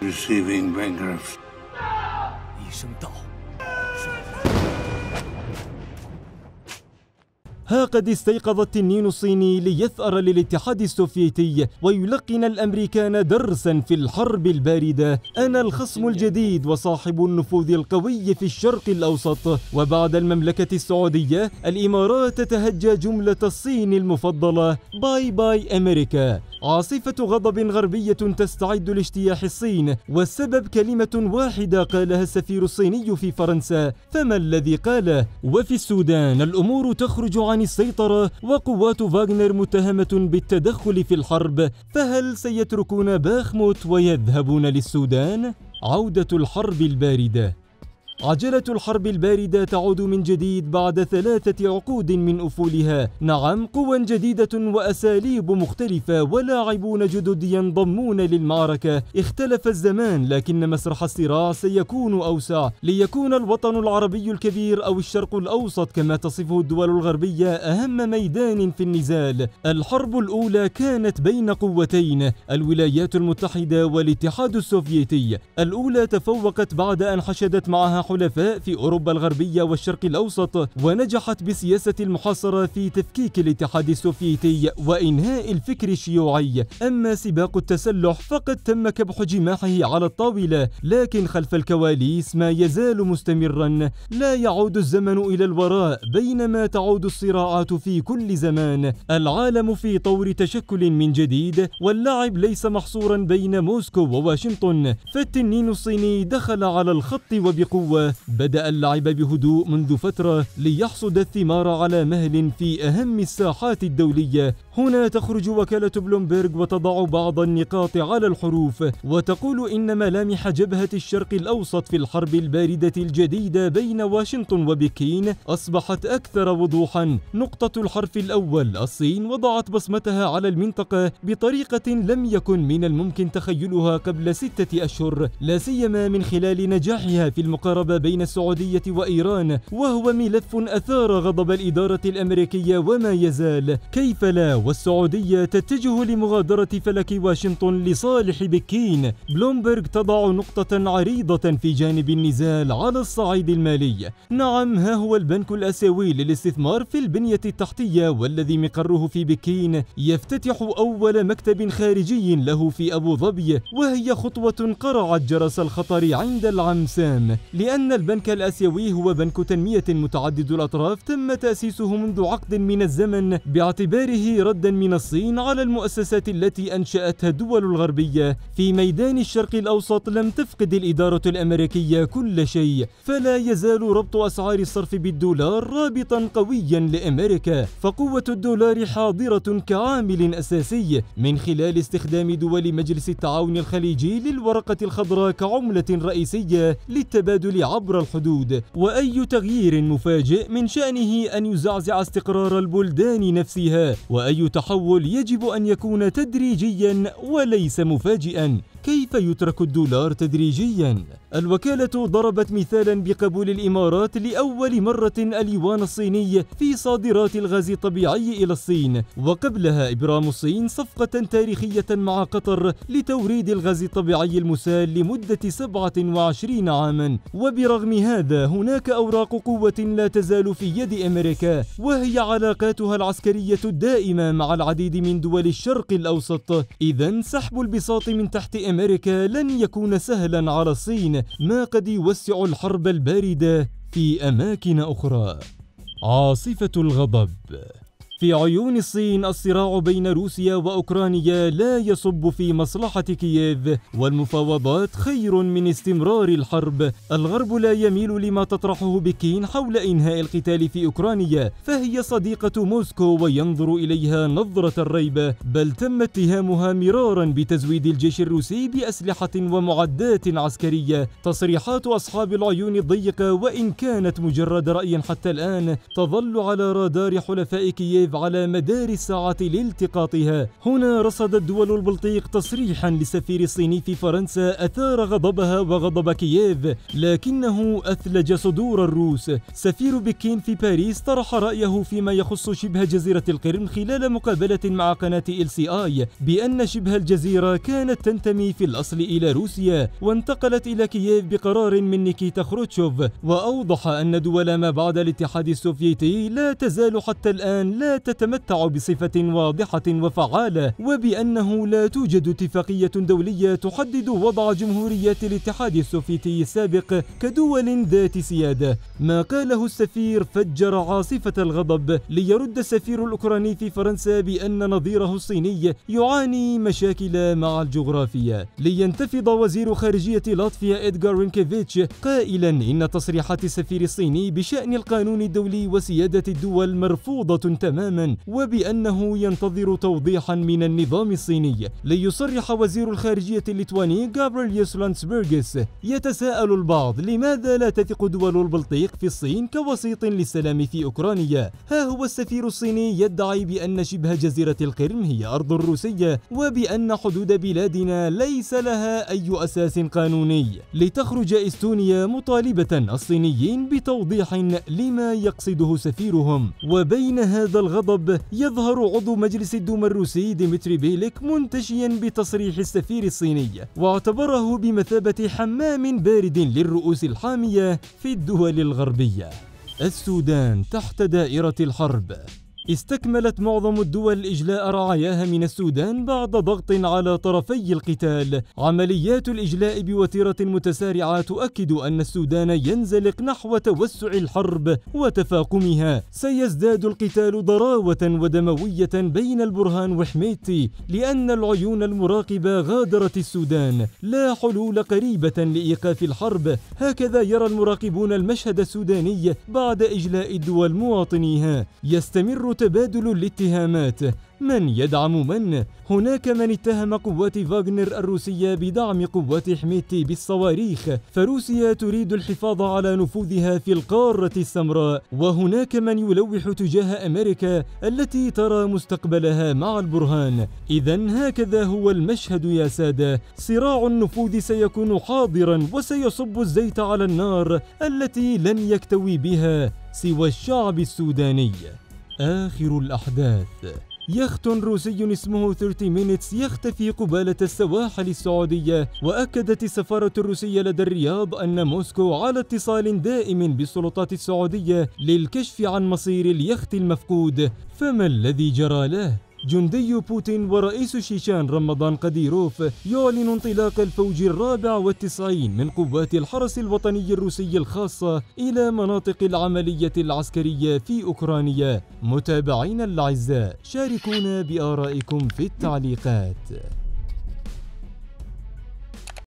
Receiving bankrupt. 一声道：“ها قد استيقظ التنين الصيني ليثأر للاتحاد السوفيتي ويلقن الأمريكان درسا في الحرب الباردة أنا الخصم الجديد وصاحب النفوذ القوي في الشرق الأوسط وبعد المملكة السعودية الإمارات تتهجى جملة الصين المفضلة باي باي أمريكا عاصفة غضب غربية تستعد لاجتياح الصين والسبب كلمة واحدة قالها السفير الصيني في فرنسا فما الذي قاله وفي السودان الأمور تخرج عن السيطرة وقوات فاغنر متهمة بالتدخل في الحرب فهل سيتركون باخموت ويذهبون للسودان؟ عودة الحرب الباردة عجلة الحرب الباردة تعود من جديد بعد ثلاثة عقود من أفولها نعم قوى جديدة وأساليب مختلفة ولاعبون جدد ينضمون للمعركة اختلف الزمان لكن مسرح الصراع سيكون أوسع ليكون الوطن العربي الكبير أو الشرق الأوسط كما تصفه الدول الغربية أهم ميدان في النزال الحرب الأولى كانت بين قوتين الولايات المتحدة والاتحاد السوفيتي الأولى تفوقت بعد أن حشدت معها الحلفاء في أوروبا الغربية والشرق الأوسط ونجحت بسياسة المحاصرة في تفكيك الاتحاد السوفيتي وإنهاء الفكر الشيوعي أما سباق التسلح فقد تم كبح جماحه على الطاولة لكن خلف الكواليس ما يزال مستمرا لا يعود الزمن إلى الوراء بينما تعود الصراعات في كل زمان العالم في طور تشكل من جديد واللعب ليس محصورا بين موسكو وواشنطن فالتنين الصيني دخل على الخط وبقوة بدأ اللعب بهدوء منذ فترة ليحصد الثمار على مهل في أهم الساحات الدولية هنا تخرج وكالة بلومبيرغ وتضع بعض النقاط على الحروف وتقول إن ملامح جبهة الشرق الأوسط في الحرب الباردة الجديدة بين واشنطن وبكين أصبحت أكثر وضوحا نقطة الحرف الأول الصين وضعت بصمتها على المنطقة بطريقة لم يكن من الممكن تخيلها قبل ستة أشهر لا سيما من خلال نجاحها في المقاربة بين السعودية وإيران وهو ملف أثار غضب الإدارة الأمريكية وما يزال كيف لا والسعودية تتجه لمغادرة فلك واشنطن لصالح بكين بلومبرغ تضع نقطة عريضة في جانب النزال على الصعيد المالي نعم ها هو البنك الآسيوي للاستثمار في البنية التحتية والذي مقره في بكين يفتتح أول مكتب خارجي له في أبو ظبي وهي خطوة قرعت جرس الخطر عند العمسام لأن البنك الآسيوي هو بنك تنمية متعدد الأطراف تم تأسيسه منذ عقد من الزمن باعتباره ردا من الصين على المؤسسات التي أنشأتها الدول الغربية في ميدان الشرق الأوسط لم تفقد الإدارة الأمريكية كل شيء فلا يزال ربط أسعار الصرف بالدولار رابطا قويا لأمريكا فقوة الدولار حاضرة كعامل أساسي من خلال استخدام دول مجلس التعاون الخليجي للورقة الخضراء كعملة رئيسية للتبادل عبر الحدود وأي تغيير مفاجئ من شأنه أن يزعزع استقرار البلدان نفسها وأي أي تحول يجب أن يكون تدريجيا وليس مفاجئا كيف يترك الدولار تدريجيا؟ الوكالة ضربت مثالا بقبول الإمارات لأول مرة اليوان الصيني في صادرات الغاز الطبيعي إلى الصين وقبلها إبرام الصين صفقة تاريخية مع قطر لتوريد الغاز الطبيعي المسال لمدة 27 عاما وبرغم هذا هناك أوراق قوة لا تزال في يد أمريكا وهي علاقاتها العسكرية الدائمة مع العديد من دول الشرق الأوسط إذا سحب البساط من تحت أمريكا لن يكون سهلا على الصين ما قد يوسع الحرب الباردة في أماكن أخرى عاصفة الغضب في عيون الصين الصراع بين روسيا وأوكرانيا لا يصب في مصلحة كييف والمفاوضات خير من استمرار الحرب الغرب لا يميل لما تطرحه بكين حول إنهاء القتال في أوكرانيا فهي صديقة موسكو وينظر إليها نظرة الريبة بل تم اتهامها مرارا بتزويد الجيش الروسي بأسلحة ومعدات عسكرية تصريحات أصحاب العيون الضيقة وإن كانت مجرد رأي حتى الآن تظل على رادار حلفاء كييف اللاعب على مدار الساعة لالتقاطها هنا رصدت دول البلطيق تصريحا لسفير الصيني في فرنسا أثار غضبها وغضب كييف لكنه أثلج صدور الروس سفير بكين في باريس طرح رأيه فيما يخص شبه جزيرة القرم خلال مقابلة مع قناة ال سي اي بأن شبه الجزيرة كانت تنتمي في الأصل إلى روسيا وانتقلت إلى كييف بقرار من نيكيتا خروتشوف وأوضح أن دول ما بعد الاتحاد السوفيتي لا تزال حتى الآن لا تتمتع بصفة واضحة وفعالة وبأنه لا توجد اتفاقية دولية تحدد وضع جمهوريات الاتحاد السوفيتي السابق كدول ذات سيادة ما قاله السفير فجر عاصفة الغضب ليرد السفير الأوكراني في فرنسا بأن نظيره الصيني يعاني مشاكل مع الجغرافيا لينتفض وزير خارجية لاتفيا إدغار رينكيفيتش قائلا إن تصريحات السفير الصيني بشأن القانون الدولي وسيادة الدول مرفوضة تماما تماما وبأنه ينتظر توضيحا من النظام الصيني ليصرح وزير الخارجية الليتواني غابريليوس بيرجس يتساءل البعض لماذا لا تثق دول البلطيق في الصين كوسيط للسلام في أوكرانيا ها هو السفير الصيني يدعي بأن شبه جزيرة القرم هي أرض روسية وبأن حدود بلادنا ليس لها أي أساس قانوني لتخرج إستونيا مطالبة الصينيين بتوضيح لما يقصده سفيرهم وبين هذا الغرض الغضب يظهر عضو مجلس الدوما الروسي ديمتري بيليك منتشيا بتصريح السفير الصيني واعتبره بمثابة حمام بارد للرؤوس الحامية في الدول الغربية السودان تحت دائرة الحرب استكملت معظم الدول إجلاء رعاياها من السودان بعد ضغط على طرفي القتال عمليات الإجلاء بوتيرة متسارعة تؤكد أن السودان ينزلق نحو توسع الحرب وتفاقمها سيزداد القتال ضراوة ودموية بين البرهان وحميتي لأن العيون المراقبة غادرت السودان لا حلول قريبة لإيقاف الحرب هكذا يرى المراقبون المشهد السوداني بعد إجلاء الدول مواطنيها يستمر وتبادل الاتهامات من يدعم من هناك من اتهم قوات فاغنر الروسية بدعم قوات حميتي بالصواريخ فروسيا تريد الحفاظ على نفوذها في القارة السمراء وهناك من يلوح تجاه أمريكا التي ترى مستقبلها مع البرهان إذا هكذا هو المشهد يا سادة صراع النفوذ سيكون حاضرا وسيصب الزيت على النار التي لن يكتوي بها سوى الشعب السوداني آخر الأحداث يخت روسي اسمه 30 مينتس يختفي قبالة السواحل السعودية وأكدت السفارة الروسية لدى الرياض أن موسكو على اتصال دائم بالسلطات السعودية للكشف عن مصير اليخت المفقود فما الذي جرى له؟ جندي بوتين ورئيس الشيشان رمضان قديروف يعلن انطلاق الفوج الرابع والتسعين من قوات الحرس الوطني الروسي الخاصة إلى مناطق العملية العسكرية في أوكرانيا متابعين الأعزاء شاركونا بآرائكم في التعليقات